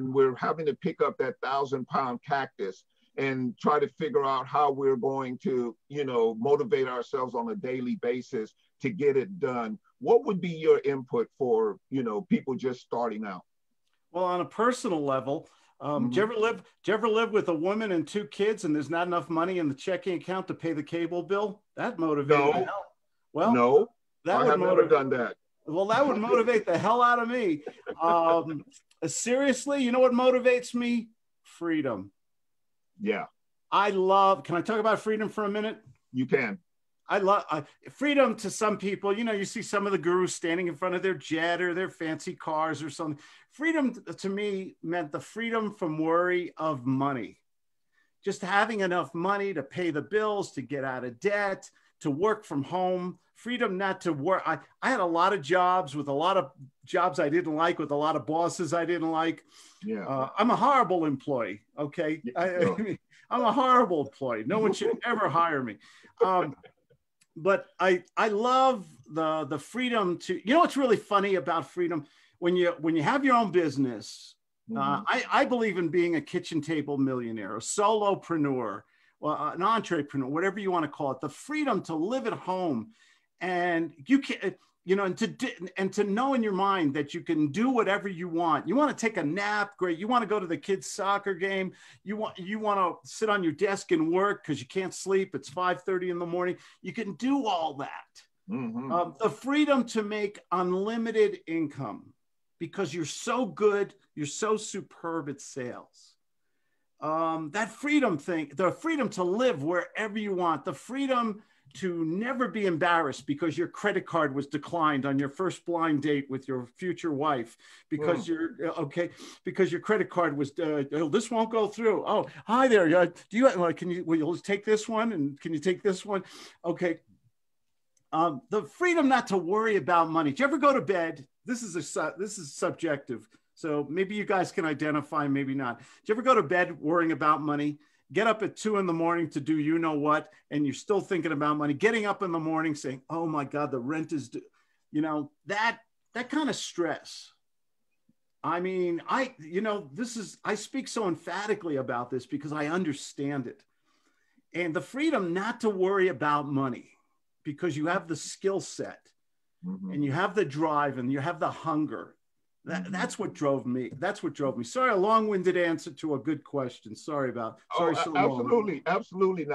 we're having to pick up that thousand pound cactus and try to figure out how we're going to, you know, motivate ourselves on a daily basis to get it done. What would be your input for, you know, people just starting out? Well, on a personal level, um, mm-hmm. do you mm-hmm. ever live? Do you ever live with a woman and two kids, and there's not enough money in the checking account to pay the cable bill? That motivates No. Well, no, that I would have motiv- never done that. Well, that would motivate the hell out of me. Um, uh, seriously, you know what motivates me? Freedom. Yeah. I love, can I talk about freedom for a minute? You can. I love freedom to some people. You know, you see some of the gurus standing in front of their jet or their fancy cars or something. Freedom to me meant the freedom from worry of money, just having enough money to pay the bills, to get out of debt, to work from home, freedom not to work. I, I had a lot of jobs with a lot of jobs I didn't like, with a lot of bosses I didn't like. Yeah. Uh, I'm a horrible employee. Okay. Yeah. I, I mean, I'm a horrible employee. No one should ever hire me. Um, but I, I love the, the freedom to, you know, what's really funny about freedom when you, when you have your own business, uh, mm-hmm. uh, I, I believe in being a kitchen table millionaire, a solopreneur, an entrepreneur, whatever you want to call it, the freedom to live at home, and you can, eh, you know, and to and to know in your mind that you can do whatever you want. You want to take a nap, great. You want to go to the kids' soccer game. You want you want to sit on your desk and work because you can't sleep. It's five thirty in the morning. You can do all that. Mm-hmm. Um, the freedom to make unlimited income because you're so good, you're so superb at sales um, that freedom thing, the freedom to live wherever you want, the freedom to never be embarrassed because your credit card was declined on your first blind date with your future wife because Whoa. you're uh, okay because your credit card was uh, oh, this won't go through oh hi there do you uh, can you will you take this one and can you take this one okay um, the freedom not to worry about money do you ever go to bed this is a this is subjective so maybe you guys can identify, maybe not. Do you ever go to bed worrying about money? Get up at two in the morning to do you know what, and you're still thinking about money. Getting up in the morning saying, "Oh my God, the rent is due," you know that that kind of stress. I mean, I you know this is I speak so emphatically about this because I understand it, and the freedom not to worry about money because you have the skill set, mm-hmm. and you have the drive, and you have the hunger, that, mm-hmm. that's what drove me. That's what drove me. Sorry, a long-winded answer to a good question. Sorry about. Oh, sorry, oh, absolutely, absolutely. Now.